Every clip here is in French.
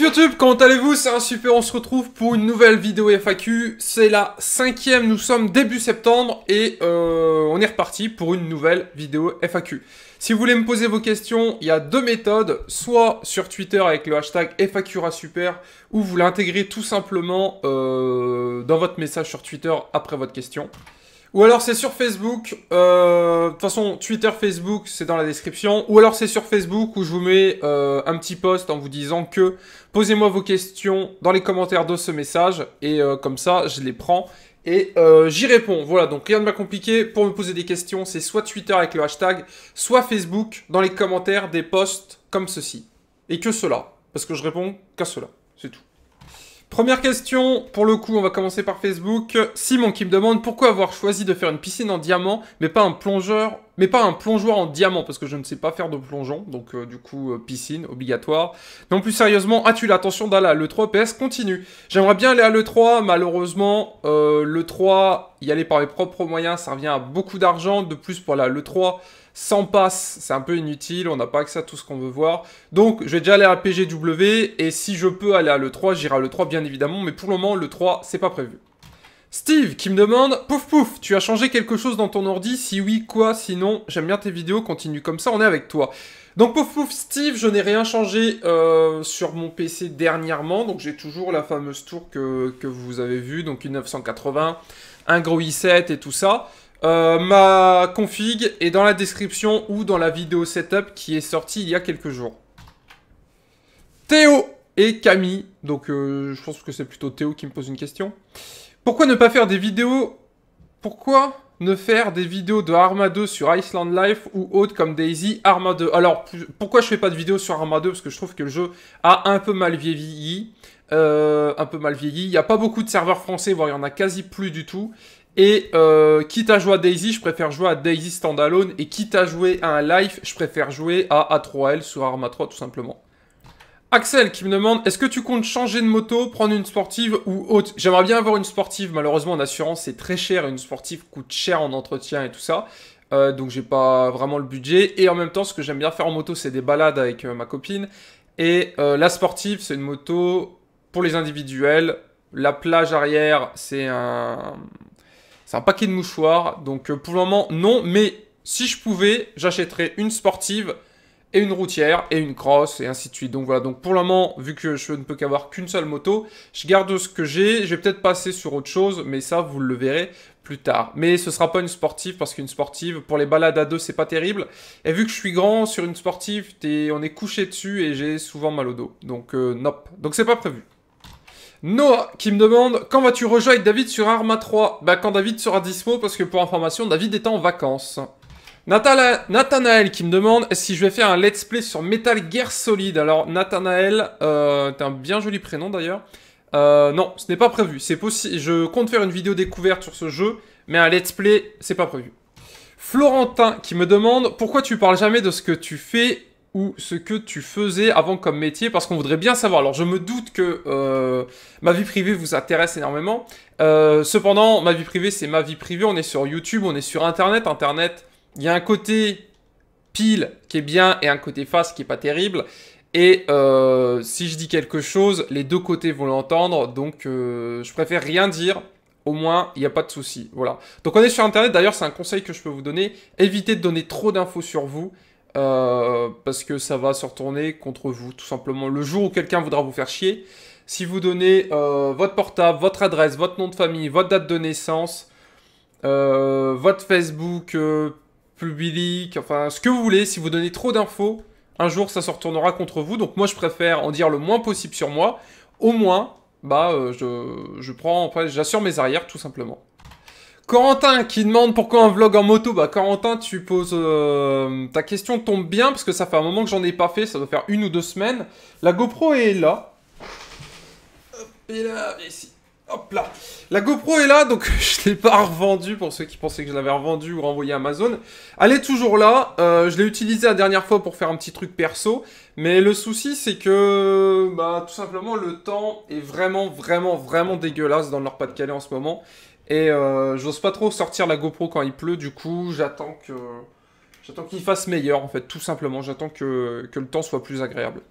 YouTube, comment allez-vous C'est un super, on se retrouve pour une nouvelle vidéo FAQ. C'est la cinquième, nous sommes début septembre et euh, on est reparti pour une nouvelle vidéo FAQ. Si vous voulez me poser vos questions, il y a deux méthodes, soit sur Twitter avec le hashtag FAQRASuper, ou vous l'intégrez tout simplement euh, dans votre message sur Twitter après votre question. Ou alors c'est sur Facebook. Euh, de toute façon, Twitter, Facebook, c'est dans la description. Ou alors c'est sur Facebook où je vous mets euh, un petit post en vous disant que posez-moi vos questions dans les commentaires de ce message. Et euh, comme ça, je les prends et j'y réponds. Voilà, donc rien de pas compliqué. Pour me poser des questions, c'est soit Twitter avec le hashtag, soit Facebook dans les commentaires des posts comme ceci. Et que cela. Parce que je réponds qu'à cela. C'est tout. Première question, pour le coup, on va commencer par Facebook. Simon qui me demande pourquoi avoir choisi de faire une piscine en diamant, mais pas un plongeur mais pas un plongeoir en diamant, parce que je ne sais pas faire de plongeon, donc euh, du coup, euh, piscine, obligatoire. Non plus sérieusement, as-tu ah, l'attention d'aller à l'E3 e PS Continue. J'aimerais bien aller à l'E3, malheureusement, euh, l'E3, y aller par mes propres moyens, ça revient à beaucoup d'argent. De plus, pour la l'E3, sans passe, c'est un peu inutile, on n'a pas accès à tout ce qu'on veut voir. Donc, je vais déjà aller à PGW, et si je peux aller à l'E3, j'irai à l'E3, bien évidemment, mais pour le moment, l'E3, c'est pas prévu. Steve qui me demande Pouf pouf, tu as changé quelque chose dans ton ordi Si oui, quoi Sinon, j'aime bien tes vidéos, continue comme ça, on est avec toi. Donc pouf pouf, Steve, je n'ai rien changé euh, sur mon PC dernièrement, donc j'ai toujours la fameuse tour que, que vous avez vue, donc une 980, un gros i7 et tout ça. Euh, ma config est dans la description ou dans la vidéo setup qui est sortie il y a quelques jours. Théo et Camille, donc euh, je pense que c'est plutôt Théo qui me pose une question. Pourquoi ne pas faire des vidéos Pourquoi ne faire des vidéos de Arma 2 sur Iceland Life ou autre comme Daisy Arma 2 Alors pourquoi je fais pas de vidéos sur Arma 2 Parce que je trouve que le jeu a un peu mal vieilli. Euh, un peu mal vieilli. Il n'y a pas beaucoup de serveurs français, voire il y en a quasi plus du tout. Et euh, quitte à jouer à Daisy, je préfère jouer à Daisy Standalone. Et quitte à jouer à un Life je préfère jouer à A3L sur Arma 3 tout simplement. Axel qui me demande est-ce que tu comptes changer de moto, prendre une sportive ou autre J'aimerais bien avoir une sportive. Malheureusement, en assurance, c'est très cher. Une sportive coûte cher en entretien et tout ça. Euh, donc, j'ai pas vraiment le budget. Et en même temps, ce que j'aime bien faire en moto, c'est des balades avec euh, ma copine. Et euh, la sportive, c'est une moto pour les individuels. La plage arrière, c'est un, c'est un paquet de mouchoirs. Donc, euh, pour le moment, non. Mais si je pouvais, j'achèterais une sportive et une routière, et une crosse, et ainsi de suite. Donc voilà, donc pour le moment, vu que je ne peux qu'avoir qu'une seule moto, je garde ce que j'ai, je vais peut-être passer sur autre chose, mais ça, vous le verrez plus tard. Mais ce sera pas une sportive, parce qu'une sportive, pour les balades à deux, c'est pas terrible. Et vu que je suis grand, sur une sportive, es, on est couché dessus, et j'ai souvent mal au dos. Donc non. Euh, nope, donc c'est pas prévu. Noah qui me demande quand vas-tu rejoindre David sur Arma 3 Bah ben, quand David sera dispo parce que pour information David est en vacances. Nathanaël qui me demande si je vais faire un let's play sur Metal Gear Solid. Alors Nathanael, euh, t'as un bien joli prénom d'ailleurs. Euh, non, ce n'est pas prévu. C'est possible. Je compte faire une vidéo découverte sur ce jeu, mais un let's play, c'est pas prévu. Florentin qui me demande pourquoi tu parles jamais de ce que tu fais ou ce que tu faisais avant comme métier, parce qu'on voudrait bien savoir. Alors je me doute que euh, ma vie privée vous intéresse énormément. Euh, cependant, ma vie privée, c'est ma vie privée. On est sur YouTube, on est sur Internet. Internet il y a un côté pile qui est bien et un côté face qui est pas terrible. Et euh, si je dis quelque chose, les deux côtés vont l'entendre. Donc euh, je préfère rien dire. Au moins, il n'y a pas de souci. Voilà. Donc on est sur Internet. D'ailleurs, c'est un conseil que je peux vous donner. Évitez de donner trop d'infos sur vous. Euh, parce que ça va se retourner contre vous, tout simplement. Le jour où quelqu'un voudra vous faire chier, si vous donnez votre portable, votre adresse, votre nom de famille, votre date de naissance, votre Facebook, public, enfin ce que vous voulez, si vous donnez trop d'infos, un jour ça se retournera contre vous. Donc moi je préfère en dire le moins possible sur moi. Au moins, bah euh, je, prends, enfin, j'assure mes arrières tout simplement. Corentin qui demande pourquoi un vlog en moto. Bah Corentin, tu poses euh, ta question tombe bien parce que ça fait un moment que j'en ai pas fait, ça doit faire une ou deux semaines. La GoPro est là. Hop, et là, ici. Hop là La GoPro est là, donc je ne l'ai pas revendue pour ceux qui pensaient que je l'avais revendue ou renvoyée à Amazon. Elle est toujours là, euh, je l'ai utilisée la dernière fois pour faire un petit truc perso, mais le souci c'est que bah, tout simplement le temps est vraiment vraiment vraiment dégueulasse dans le Nord-Pas-de-Calais en ce moment, et euh, j'ose pas trop sortir la GoPro quand il pleut, du coup j'attends que... J'attends qu'il fasse meilleur en fait, tout simplement, j'attends que, que le temps soit plus agréable.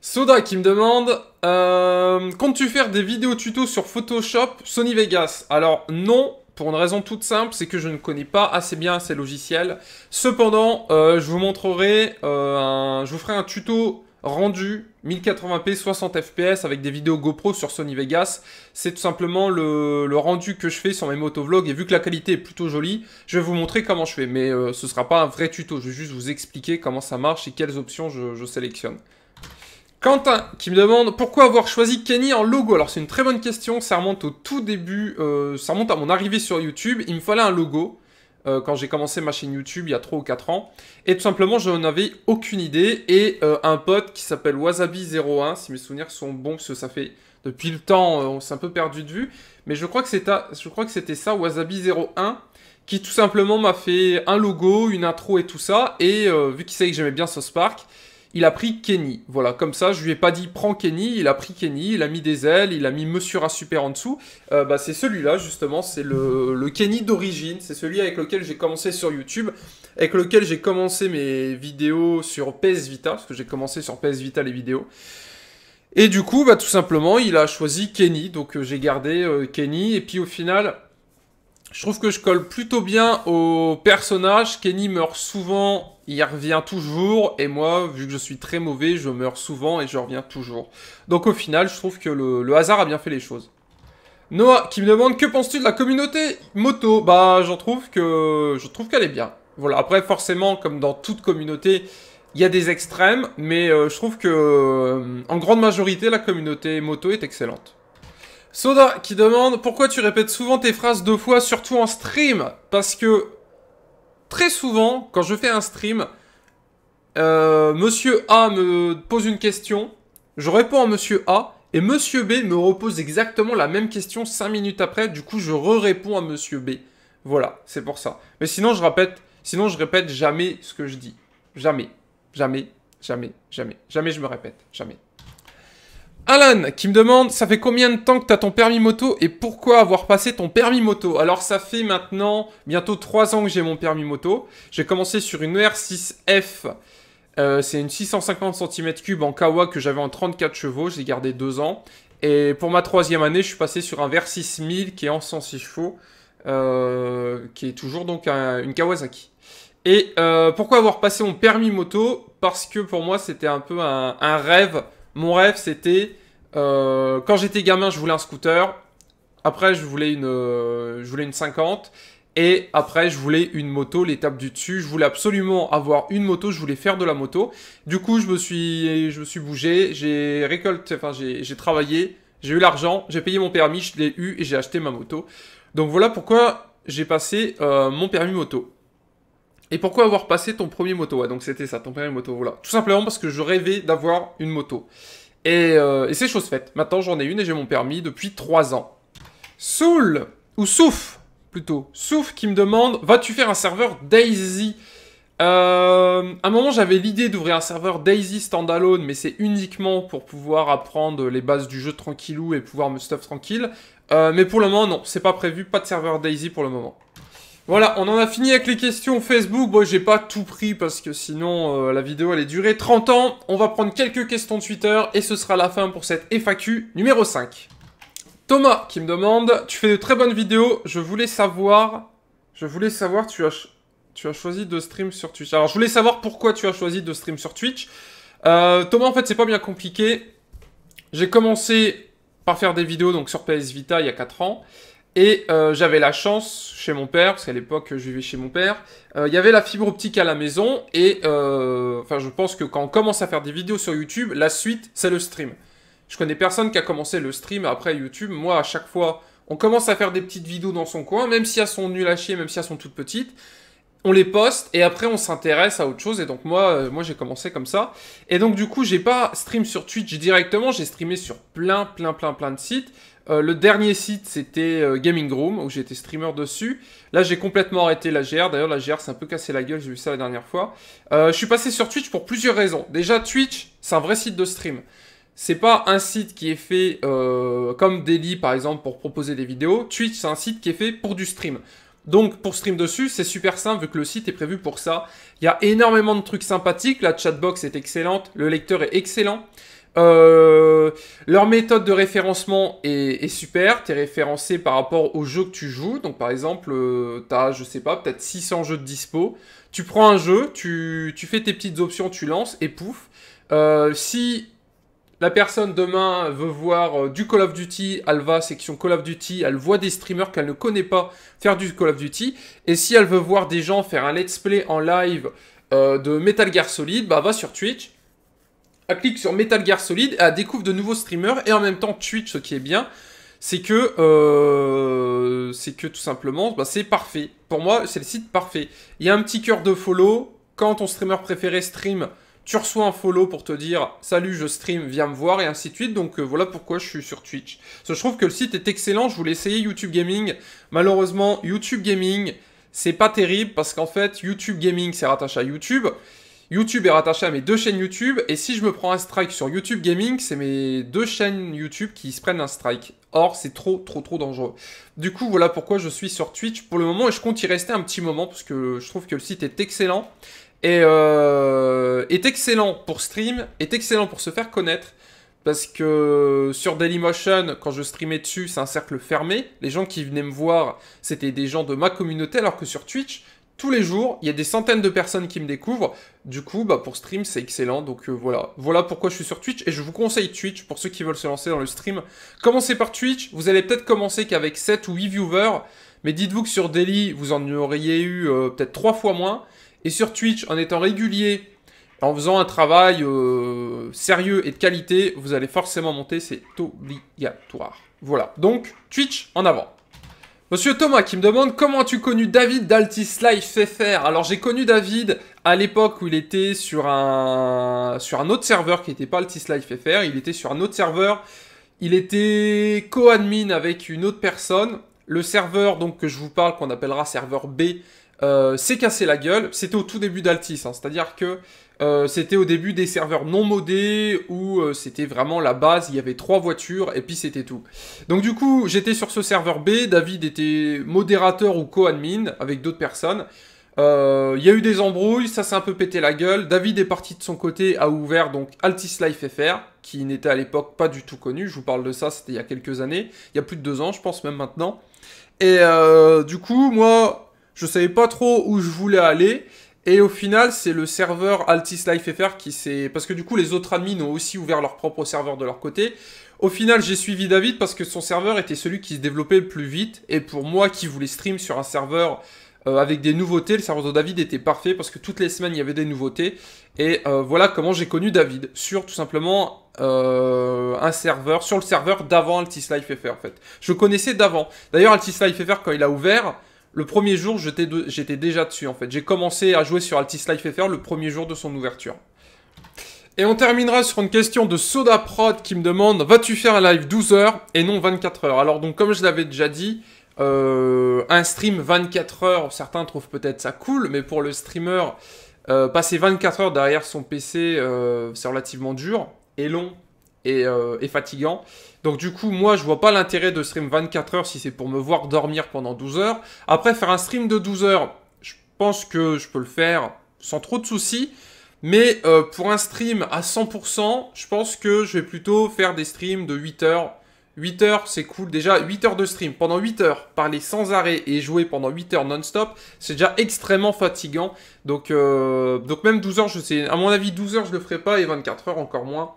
Soda qui me demande euh, Comptes-tu faire des vidéos tuto sur Photoshop Sony Vegas Alors non, pour une raison toute simple, c'est que je ne connais pas assez bien ces logiciels. Cependant, euh, je vous montrerai, euh, je vous ferai un tuto rendu 1080p 60 fps avec des vidéos GoPro sur Sony Vegas. C'est tout simplement le, rendu que je fais sur mes motovlogs et vu que la qualité est plutôt jolie, je vais vous montrer comment je fais. Mais euh, ce ne sera pas un vrai tuto, je vais juste vous expliquer comment ça marche et quelles options je sélectionne. Quentin qui me demande pourquoi avoir choisi Kenny en logo. Alors c'est une très bonne question, ça remonte au tout début, euh, ça remonte à mon arrivée sur YouTube, il me fallait un logo euh, quand j'ai commencé ma chaîne YouTube il y a 3 ou 4 ans. Et tout simplement je n'en avais aucune idée et euh, un pote qui s'appelle Wasabi01, si mes souvenirs sont bons, parce que ça fait depuis le temps on s'est un peu perdu de vue, mais je crois que c'était ça, Wasabi01 qui tout simplement m'a fait un logo, une intro et tout ça, et vu qu'il savait que j'aimais bien ce Spark il a pris Kenny. Voilà, comme ça, je lui ai pas dit prends Kenny, il a pris Kenny, il a mis des ailes, il a mis Monsieur Super en dessous. Euh, bah, c'est celui-là, justement, c'est le, Kenny d'origine, c'est celui avec lequel j'ai commencé sur YouTube, avec lequel j'ai commencé mes vidéos sur PS Vita, parce que j'ai commencé sur PS Vita les vidéos. Et du coup, bah, tout simplement, il a choisi Kenny, donc euh, j'ai gardé euh, Kenny, et puis au final, je trouve que je colle plutôt bien au personnage. Kenny meurt souvent, il revient toujours. Et moi, vu que je suis très mauvais, je meurs souvent et je reviens toujours. Donc au final, je trouve que le, hasard a bien fait les choses. Noah qui me demande que penses-tu de la communauté moto Bah j'en trouve que je trouve qu'elle est bien. Voilà, après forcément comme dans toute communauté, il y a des extrêmes, mais euh, je trouve que euh, en grande majorité la communauté moto est excellente. Soda qui demande pourquoi tu répètes souvent tes phrases deux fois, surtout en stream Parce que très souvent, quand je fais un stream, euh, Monsieur A me pose une question, je réponds à Monsieur A, et Monsieur B me repose exactement la même question cinq minutes après, du coup je re-réponds à Monsieur B. Voilà, c'est pour ça. Mais sinon je répète, sinon je répète jamais ce que je dis. Jamais, jamais, jamais, jamais, jamais je me répète, jamais. Alan qui me demande ça fait combien de temps que tu as ton permis moto et pourquoi avoir passé ton permis moto Alors ça fait maintenant bientôt 3 ans que j'ai mon permis moto. J'ai commencé sur une e R6F. Euh, c'est une 650 cm3 en Kawa que j'avais en 34 chevaux, j'ai gardé 2 ans. Et pour ma troisième année, je suis passé sur un vers 6000 qui est en 106 chevaux, euh, qui est toujours donc une Kawasaki. Et euh, pourquoi avoir passé mon permis moto Parce que pour moi, c'était un peu un rêve mon rêve, c'était euh, quand j'étais gamin, je voulais un scooter. Après, je voulais une, euh, je voulais une 50. Et après, je voulais une moto, l'étape du dessus. Je voulais absolument avoir une moto. Je voulais faire de la moto. Du coup, je me suis, je me suis bougé. J'ai récolté, enfin, j'ai travaillé. J'ai eu l'argent. J'ai payé mon permis. Je l'ai eu et j'ai acheté ma moto. Donc voilà pourquoi j'ai passé euh, mon permis moto. Et pourquoi avoir passé ton premier moto ouais, Donc c'était ça, ton premier moto, voilà. Tout simplement parce que je rêvais d'avoir une moto. Et, euh, c'est chose faite. Maintenant j'en ai une et j'ai mon permis depuis 3 ans. Soul, ou Souf plutôt, Souf qui me demande, vas-tu faire un serveur Daisy euh, à un moment, j'avais l'idée d'ouvrir un serveur Daisy standalone, mais c'est uniquement pour pouvoir apprendre les bases du jeu tranquillou et pouvoir me stuff tranquille. Euh, mais pour le moment, non, c'est pas prévu, pas de serveur Daisy pour le moment. Voilà, on en a fini avec les questions Facebook. Bon, j'ai pas tout pris parce que sinon euh, la vidéo allait durer 30 ans. On va prendre quelques questions de Twitter et ce sera la fin pour cette FAQ numéro 5. Thomas qui me demande, tu fais de très bonnes vidéos, je voulais savoir, je voulais savoir, tu as, tu as choisi de stream sur Twitch. Alors je voulais savoir pourquoi tu as choisi de stream sur Twitch. Euh, Thomas en fait c'est pas bien compliqué. J'ai commencé par faire des vidéos donc sur PS Vita il y a 4 ans. Et euh, j'avais la chance chez mon père, parce qu'à l'époque je vivais chez mon père, euh, il y avait la fibre optique à la maison. Et euh, enfin, je pense que quand on commence à faire des vidéos sur YouTube, la suite c'est le stream. Je connais personne qui a commencé le stream après YouTube. Moi, à chaque fois, on commence à faire des petites vidéos dans son coin, même si elles sont nul à chier, même si elles sont toutes petites. On les poste et après on s'intéresse à autre chose. Et donc moi, moi j'ai commencé comme ça. Et donc du coup, j'ai pas stream sur Twitch directement. J'ai streamé sur plein, plein, plein, plein de sites. Euh, le dernier site, c'était euh, Gaming Room, où j'étais streamer dessus. Là, j'ai complètement arrêté la GR. D'ailleurs, la GR c'est un peu cassé la gueule, j'ai vu ça la dernière fois. Euh, je suis passé sur Twitch pour plusieurs raisons. Déjà, Twitch, c'est un vrai site de stream. C'est pas un site qui est fait comme Daily, par exemple, pour proposer des vidéos. Twitch, c'est un site qui est fait pour du stream. Donc pour stream dessus, c'est super simple vu que le site est prévu pour ça. Il y a énormément de trucs sympathiques, la chatbox est excellente, le lecteur est excellent. Euh, leur méthode de référencement est, super. Tu es référencé par rapport au jeu que tu joues. Donc, par exemple, euh, tu as, je sais pas, peut-être 600 jeux de dispo. Tu prends un jeu, tu, fais tes petites options, tu lances et pouf. Euh, si la personne demain veut voir du Call of Duty, elle va section Call of Duty, elle voit des streamers qu'elle ne connaît pas faire du Call of Duty. Et si elle veut voir des gens faire un let's play en live de Metal Gear Solid, bah va sur Twitch elle clique sur Metal Gear Solid, et elle découvre de nouveaux streamers et en même temps Twitch, ce qui est bien, c'est que euh, c'est que tout simplement, bah, c'est parfait. Pour moi, c'est le site parfait. Il y a un petit cœur de follow. Quand ton streamer préféré stream, tu reçois un follow pour te dire salut, je stream, viens me voir et ainsi de suite. Donc euh, voilà pourquoi je suis sur Twitch. je trouve que le site est excellent. Je voulais essayer YouTube Gaming. Malheureusement, YouTube Gaming, c'est pas terrible parce qu'en fait, YouTube Gaming, c'est rattaché à YouTube. YouTube est rattaché à mes deux chaînes YouTube, et si je me prends un strike sur YouTube Gaming, c'est mes deux chaînes YouTube qui se prennent un strike. Or, c'est trop, trop, trop dangereux. Du coup, voilà pourquoi je suis sur Twitch pour le moment, et je compte y rester un petit moment, parce que je trouve que le site est excellent, et euh, est excellent pour stream, est excellent pour se faire connaître, parce que sur Dailymotion, quand je streamais dessus, c'est un cercle fermé. Les gens qui venaient me voir, c'était des gens de ma communauté, alors que sur Twitch, tous les jours. Il y a des centaines de personnes qui me découvrent. Du coup, bah, pour stream, c'est excellent. Donc euh, voilà. Voilà pourquoi je suis sur Twitch. Et je vous conseille Twitch pour ceux qui veulent se lancer dans le stream. Commencez par Twitch. Vous allez peut-être commencer qu'avec 7 ou 8 viewers. Mais dites-vous que sur Daily, vous en auriez eu euh, peut-être 3 fois moins. Et sur Twitch, en étant régulier, en faisant un travail euh, sérieux et de qualité, vous allez forcément monter. C'est obligatoire. Voilà. Donc, Twitch en avant. Monsieur Thomas qui me demande comment tu connu David d'Altis Life FR Alors j'ai connu David à l'époque où il était sur un, sur un autre serveur qui n'était pas Altis Life FR, il était sur un autre serveur, il était co-admin avec une autre personne. Le serveur donc que je vous parle, qu'on appellera serveur B, euh, s'est cassé la gueule. C'était au tout début d'Altis, hein. c'est-à-dire que euh, c'était au début des serveurs non modés où euh, c'était vraiment la base, il y avait trois voitures et puis c'était tout. Donc du coup, j'étais sur ce serveur B, David était modérateur ou co-admin avec d'autres personnes. Euh, il y a eu des embrouilles, ça s'est un peu pété la gueule. David est parti de son côté, a ouvert donc Altis Life FR, qui n'était à l'époque pas du tout connu. Je vous parle de ça, c'était il y a quelques années, il y a plus de deux ans, je pense même maintenant. Et du coup, moi, je savais pas trop où je voulais aller. Et au final, c'est le serveur Altis Life FR qui s'est... Parce que du coup, les autres admins ont aussi ouvert leur propre serveur de leur côté. Au final, j'ai suivi David parce que son serveur était celui qui se développait le plus vite. Et pour moi, qui voulais stream sur un serveur euh, avec des nouveautés, le serveur de David était parfait parce que toutes les semaines, il y avait des nouveautés. Et euh, voilà comment j'ai connu David sur tout simplement euh, un serveur, sur le serveur d'avant Altis Life FR en fait. Je connaissais d'avant. D'ailleurs, Altis Life FR, quand il a ouvert, le premier jour, j'étais déjà dessus en fait. J'ai commencé à jouer sur Altis Life FR le premier jour de son ouverture. Et on terminera sur une question de Soda Prod qui me demande Vas-tu faire un live 12 heures et non 24 heures Alors, donc, comme je l'avais déjà dit, euh, un stream 24 heures, certains trouvent peut-être ça cool, mais pour le streamer, euh, passer 24 heures derrière son PC, euh, c'est relativement dur et long euh, et, fatigant. Donc du coup, moi, je vois pas l'intérêt de stream 24 heures si c'est pour me voir dormir pendant 12 heures. Après, faire un stream de 12 heures, je pense que je peux le faire sans trop de soucis. Mais euh, pour un stream à 100%, je pense que je vais plutôt faire des streams de 8 heures. 8 heures, c'est cool. Déjà, 8 heures de stream. Pendant 8 heures, parler sans arrêt et jouer pendant 8 heures non-stop, c'est déjà extrêmement fatigant. Donc, euh, donc même 12 heures, je sais. À mon avis, 12 heures, je le ferai pas et 24 heures, encore moins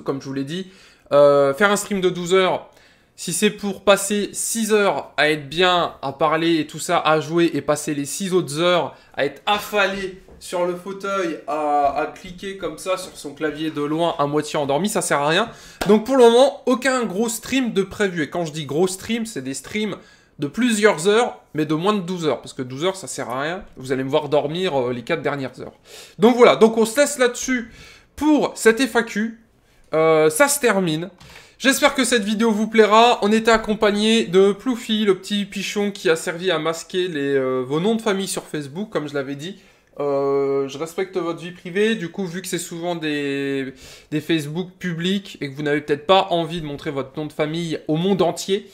comme je vous l'ai dit. Euh, faire un stream de 12 heures, si c'est pour passer 6 heures à être bien, à parler et tout ça, à jouer et passer les 6 autres heures à être affalé sur le fauteuil, à, cliquer comme ça sur son clavier de loin à moitié endormi, ça sert à rien. Donc pour le moment, aucun gros stream de prévu. Et quand je dis gros stream, c'est des streams de plusieurs heures, mais de moins de 12 heures. Parce que 12 heures, ça sert à rien. Vous allez me voir dormir euh, les 4 dernières heures. Donc voilà, donc on se laisse là-dessus pour cette FAQ. Euh, ça se termine. J'espère que cette vidéo vous plaira. On était accompagné de Ploufi, le petit pichon qui a servi à masquer les, euh, vos noms de famille sur Facebook, comme je l'avais dit. Euh, je respecte votre vie privée, du coup vu que c'est souvent des, des Facebook publics et que vous n'avez peut-être pas envie de montrer votre nom de famille au monde entier,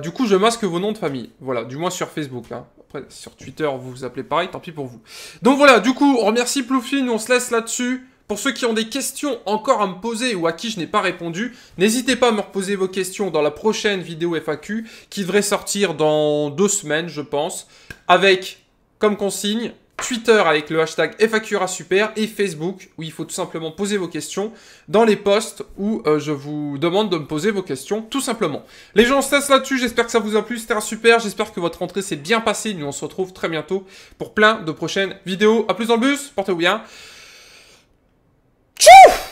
du coup je masque vos noms de famille, voilà, du moins sur Facebook. Hein. Après sur Twitter vous vous appelez pareil, tant pis pour vous. Donc voilà, du coup on remercie Nous, on se laisse là-dessus. Pour ceux qui ont des questions encore à me poser ou à qui je n'ai pas répondu, n'hésitez pas à me reposer vos questions dans la prochaine vidéo FAQ qui devrait sortir dans deux semaines, je pense, avec comme consigne Twitter avec le hashtag FAQRA Super et Facebook où il faut tout simplement poser vos questions dans les posts où euh, je vous demande de me poser vos questions tout simplement. Les gens, on se là-dessus, j'espère que ça vous a plu, c'était un super, j'espère que votre rentrée s'est bien passée, nous on se retrouve très bientôt pour plein de prochaines vidéos. à plus dans le bus, portez-vous bien. Choo!